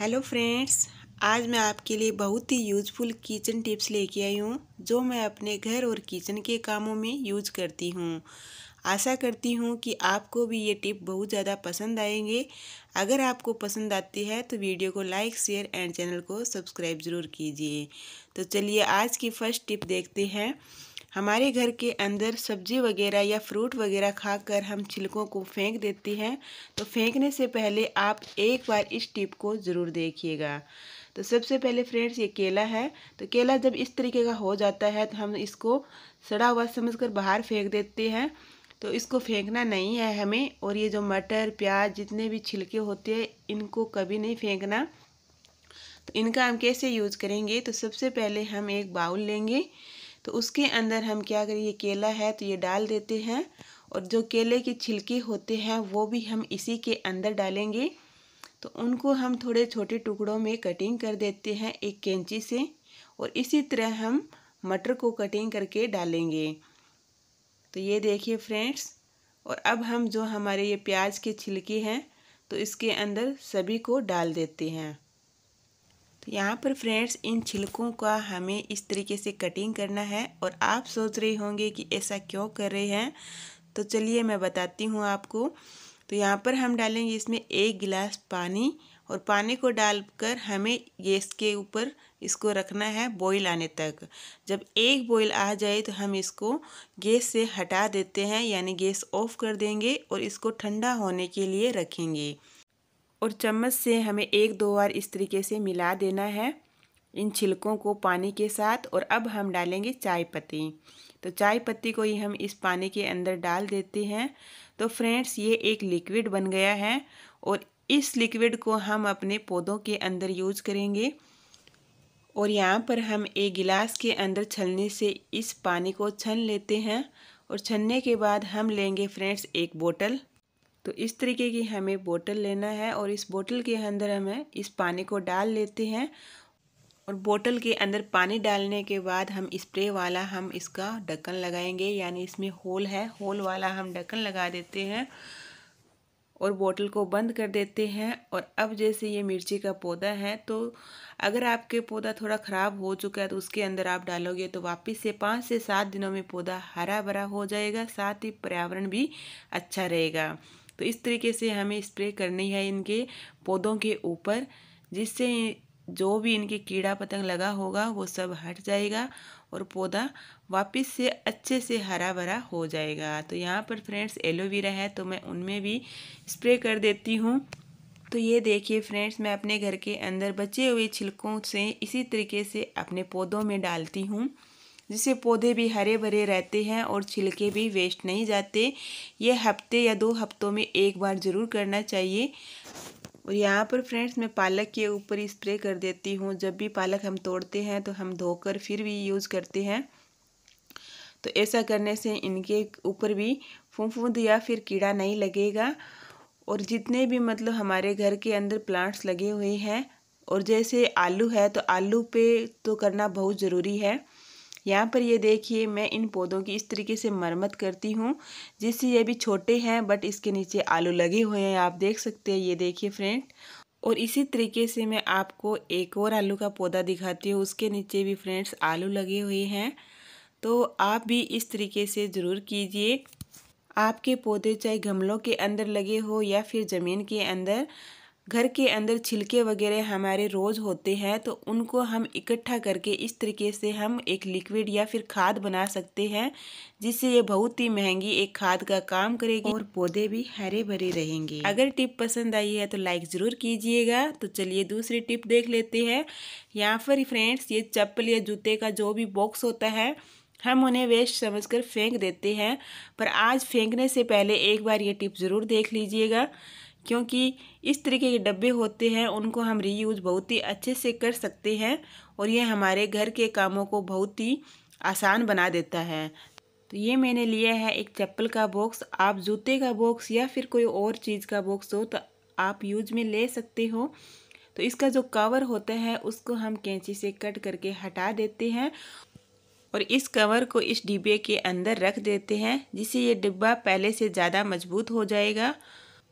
hello friends आज मैं आपके लिए बहुत ही यूजफुल किचन टिप्स लेके आई हूँ जो मैं अपने घर और किचन के कामों में यूज करती हूँ आशा करती हूँ कि आपको भी ये टिप बहुत ज़्यादा पसंद आएंगे अगर आपको पसंद आती है तो वीडियो को लाइक शेयर एंड चैनल को सब्सक्राइब ज़रूर कीजिए तो चलिए आज की फ़र्स्ट टिप देखते हैं हमारे घर के अंदर सब्जी वगैरह या फ्रूट वगैरह खाकर हम छिलकों को फेंक देते हैं तो फेंकने से पहले आप एक बार इस टिप को ज़रूर देखिएगा तो सबसे पहले फ्रेंड्स ये केला है तो केला जब इस तरीके का हो जाता है तो हम इसको सड़ा हुआ समझकर बाहर फेंक देते हैं तो इसको फेंकना नहीं है हमें और ये जो मटर प्याज जितने भी छिलके होते हैं इनको कभी नहीं फेंकना तो इनका हम कैसे यूज़ करेंगे तो सबसे पहले हम एक बाउल लेंगे तो उसके अंदर हम क्या करें ये केला है तो ये डाल देते हैं और जो केले के छिलके होते हैं वो भी हम इसी के अंदर डालेंगे तो उनको हम थोड़े छोटे टुकड़ों में कटिंग कर देते हैं एक कैंची से और इसी तरह हम मटर को कटिंग करके डालेंगे तो ये देखिए फ्रेंड्स और अब हम जो हमारे ये प्याज के छिलके हैं तो इसके अंदर सभी को डाल देते हैं तो यहाँ पर फ्रेंड्स इन छिलकों का हमें इस तरीके से कटिंग करना है और आप सोच रहे होंगे कि ऐसा क्यों कर रहे हैं तो चलिए मैं बताती हूँ आपको तो यहाँ पर हम डालेंगे इसमें एक गिलास पानी और पानी को डालकर हमें गैस के ऊपर इसको रखना है बॉईल आने तक जब एक बॉईल आ जाए तो हम इसको गैस से हटा देते हैं यानी गैस ऑफ कर देंगे और इसको ठंडा होने के लिए रखेंगे और चम्मच से हमें एक दो बार इस तरीके से मिला देना है इन छिलकों को पानी के साथ और अब हम डालेंगे चाय पत्ती तो चाय पत्ती को ही हम इस पानी के अंदर डाल देते हैं तो फ्रेंड्स ये एक लिक्विड बन गया है और इस लिक्विड को हम अपने पौधों के अंदर यूज करेंगे और यहाँ पर हम एक गिलास के अंदर छलने से इस पानी को छन लेते हैं और छनने के बाद हम लेंगे फ्रेंड्स एक बोतल तो इस तरीके की हमें बोतल लेना है और इस बोतल के अंदर हमें इस पानी को डाल लेते हैं और बोतल के अंदर पानी डालने के बाद हम स्प्रे वाला हम इसका ढक्कन लगाएंगे यानी इसमें होल है होल वाला हम ढक्कन लगा देते हैं और बोतल को बंद कर देते हैं और अब जैसे ये मिर्ची का पौधा है तो अगर आपके पौधा थोड़ा ख़राब हो चुका है तो उसके अंदर आप डालोगे तो वापस से पाँच से सात दिनों में पौधा हरा भरा हो जाएगा साथ ही पर्यावरण भी अच्छा रहेगा तो इस तरीके से हमें स्प्रे करनी है इनके पौधों के ऊपर जिससे जो भी इनके कीड़ा पतंग लगा होगा वो सब हट जाएगा और पौधा वापस से अच्छे से हरा भरा हो जाएगा तो यहाँ पर फ्रेंड्स एलोवेरा है तो मैं उनमें भी स्प्रे कर देती हूँ तो ये देखिए फ्रेंड्स मैं अपने घर के अंदर बचे हुए छिलकों से इसी तरीके से अपने पौधों में डालती हूँ जिससे पौधे भी हरे भरे रहते हैं और छिलके भी वेस्ट नहीं जाते ये हफ्ते या दो हफ्तों में एक बार ज़रूर करना चाहिए और यहाँ पर फ्रेंड्स मैं पालक के ऊपर स्प्रे कर देती हूँ जब भी पालक हम तोड़ते हैं तो हम धोकर फिर भी यूज़ करते हैं तो ऐसा करने से इनके ऊपर भी फूफूंद या फिर कीड़ा नहीं लगेगा और जितने भी मतलब हमारे घर के अंदर प्लांट्स लगे हुए हैं और जैसे आलू है तो आलू पे तो करना बहुत ज़रूरी है यहाँ पर ये देखिए मैं इन पौधों की इस तरीके से मरम्मत करती हूँ जिससे ये भी छोटे हैं बट इसके नीचे आलू लगे हुए हैं आप देख सकते हैं ये देखिए फ्रेंड और इसी तरीके से मैं आपको एक और आलू का पौधा दिखाती हूँ उसके नीचे भी फ्रेंड्स आलू लगे हुए हैं तो आप भी इस तरीके से ज़रूर कीजिए आपके पौधे चाहे गमलों के अंदर लगे हो या फिर ज़मीन के अंदर घर के अंदर छिलके वगैरह हमारे रोज़ होते हैं तो उनको हम इकट्ठा करके इस तरीके से हम एक लिक्विड या फिर खाद बना सकते हैं जिससे ये बहुत ही महंगी एक खाद का काम करेगी और पौधे भी हरे भरे रहेंगे अगर टिप पसंद आई है तो लाइक ज़रूर कीजिएगा तो चलिए दूसरी टिप देख लेते हैं यहाँ पर फ्रेंड्स ये चप्पल या जूते का जो भी बॉक्स होता है हम उन्हें वेस्ट समझकर फेंक देते हैं पर आज फेंकने से पहले एक बार ये टिप ज़रूर देख लीजिएगा क्योंकि इस तरीके के डब्बे होते हैं उनको हम रीयूज़ बहुत ही अच्छे से कर सकते हैं और ये हमारे घर के कामों को बहुत ही आसान बना देता है तो ये मैंने लिया है एक चप्पल का बॉक्स आप जूते का बॉक्स या फिर कोई और चीज़ का बॉक्स हो तो आप यूज में ले सकते हो तो इसका जो कवर होता है उसको हम कैंची से कट करके हटा देते हैं और इस कवर को इस डिब्बे के अंदर रख देते हैं जिससे ये डिब्बा पहले से ज़्यादा मजबूत हो जाएगा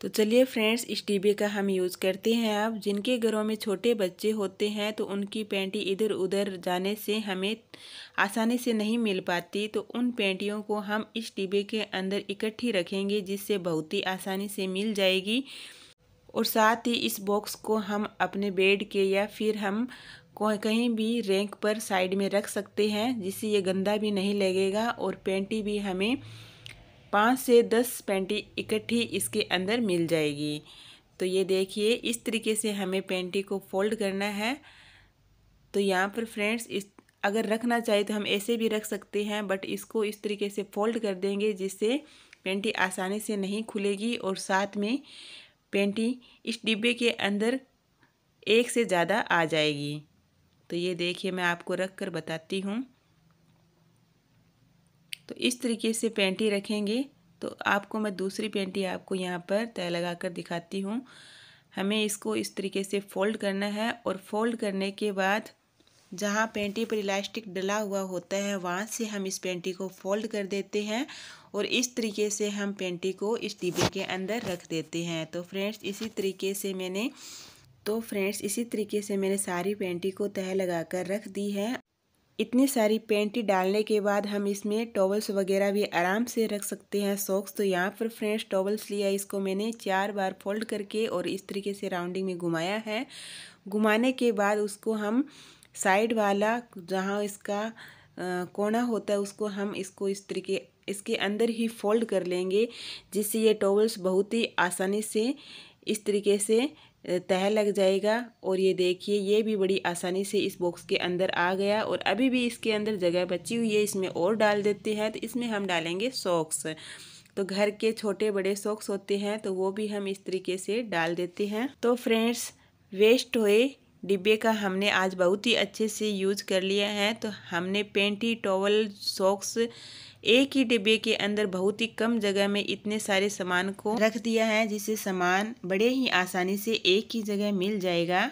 तो चलिए फ्रेंड्स इस डिब्बे का हम यूज़ करते हैं अब जिनके घरों में छोटे बच्चे होते हैं तो उनकी पेंटी इधर उधर जाने से हमें आसानी से नहीं मिल पाती तो उन पेंटियों को हम इस डिब्बे के अंदर इकट्ठी रखेंगे जिससे बहुत ही आसानी से मिल जाएगी और साथ ही इस बॉक्स को हम अपने बेड के या फिर हम कहीं भी रैंक पर साइड में रख सकते हैं जिससे ये गंदा भी नहीं लगेगा और पेंटी भी हमें पाँच से दस पेंटी इकट्ठी इसके अंदर मिल जाएगी तो ये देखिए इस तरीके से हमें पेंटी को फोल्ड करना है तो यहाँ पर फ्रेंड्स इस अगर रखना चाहिए तो हम ऐसे भी रख सकते हैं बट इसको इस तरीके से फोल्ड कर देंगे जिससे पेंटी आसानी से नहीं खुलेगी और साथ में पेंटी इस डिब्बे के अंदर एक से ज़्यादा आ जाएगी तो ये देखिए मैं आपको रख कर बताती हूँ तो इस तरीके से पेंटी रखेंगे तो आपको मैं दूसरी पेंटी आपको यहाँ पर तय लगा कर दिखाती हूँ हमें इसको इस तरीके से फोल्ड करना है और फोल्ड करने के बाद जहाँ पेंटी पर इलास्टिक डला हुआ होता है वहाँ से हम इस पेंटी को फोल्ड कर देते हैं और इस तरीके से हम पेंटी को इस डिब्बे के अंदर रख देते हैं तो फ्रेंड्स इसी तरीके से मैंने तो फ्रेंड्स इसी तरीके से मैंने सारी पेंटी को तह लगा कर रख दी है इतनी सारी पेंटी डालने के बाद हम इसमें टॉवल्स वगैरह भी आराम से रख सकते हैं सॉक्स तो यहाँ पर फ्रेंड्स टॉवल्स लिया इसको मैंने चार बार फोल्ड करके और इस तरीके से राउंडिंग में घुमाया है घुमाने के बाद उसको हम साइड वाला जहाँ इसका कोना होता है उसको हम इसको इस तरीके इसके अंदर ही फोल्ड कर लेंगे जिससे ये टॉवल्स बहुत ही आसानी से इस तरीके से तह लग जाएगा और ये देखिए ये भी बड़ी आसानी से इस बॉक्स के अंदर आ गया और अभी भी इसके अंदर जगह बची हुई है इसमें और डाल देते हैं तो इसमें हम डालेंगे सॉक्स तो घर के छोटे बड़े सॉक्स होते हैं तो वो भी हम इस तरीके से डाल देते हैं तो फ्रेंड्स वेस्ट हुए डिब्बे का हमने आज बहुत ही अच्छे से यूज कर लिया है तो हमने पेंटी टॉवल सॉक्स एक ही डिब्बे के अंदर बहुत ही कम जगह में इतने सारे सामान को रख दिया है जिससे सामान बड़े ही आसानी से एक ही जगह मिल जाएगा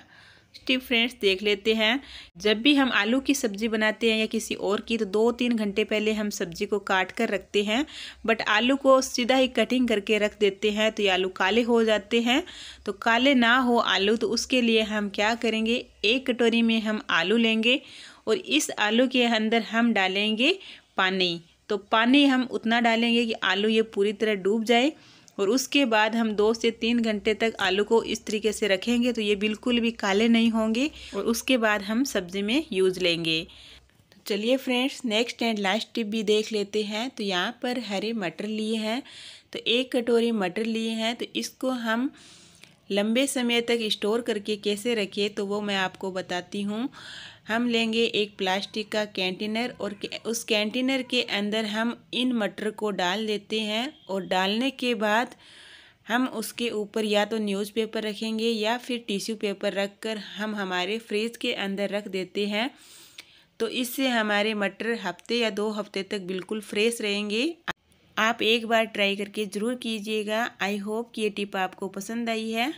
टिप फ्रेंड्स देख लेते हैं जब भी हम आलू की सब्ज़ी बनाते हैं या किसी और की तो दो तीन घंटे पहले हम सब्ज़ी को काट कर रखते हैं बट आलू को सीधा ही कटिंग करके रख देते हैं तो ये आलू काले हो जाते हैं तो काले ना हो आलू तो उसके लिए हम क्या करेंगे एक कटोरी में हम आलू लेंगे और इस आलू के अंदर हम डालेंगे पानी तो पानी हम उतना डालेंगे कि आलू ये पूरी तरह डूब जाए और उसके बाद हम दो से तीन घंटे तक आलू को इस तरीके से रखेंगे तो ये बिल्कुल भी काले नहीं होंगे और उसके बाद हम सब्ज़ी में यूज़ लेंगे तो चलिए friends next and last tip भी देख लेते हैं तो यहाँ पर हरे मटर लिए हैं तो एक कटोरी मटर लिए हैं तो इसको हम लंबे समय तक स्टोर करके कैसे रखें तो वो मैं आपको बताती हूँ हम लेंगे एक प्लास्टिक का कैंटेनर और उस कैंटेनर के अंदर हम इन मटर को डाल देते हैं और डालने के बाद हम उसके ऊपर या तो न्यूज़पेपर रखेंगे या फिर टिश्यू पेपर रख कर हम हमारे फ्रिज के अंदर रख देते हैं तो इससे हमारे मटर हफ्ते या दो हफ्ते तक बिल्कुल फ्रेश रहेंगे आप एक बार ट्राई करके ज़रूर कीजिएगा आई होप कि ये टिप आपको पसंद आई है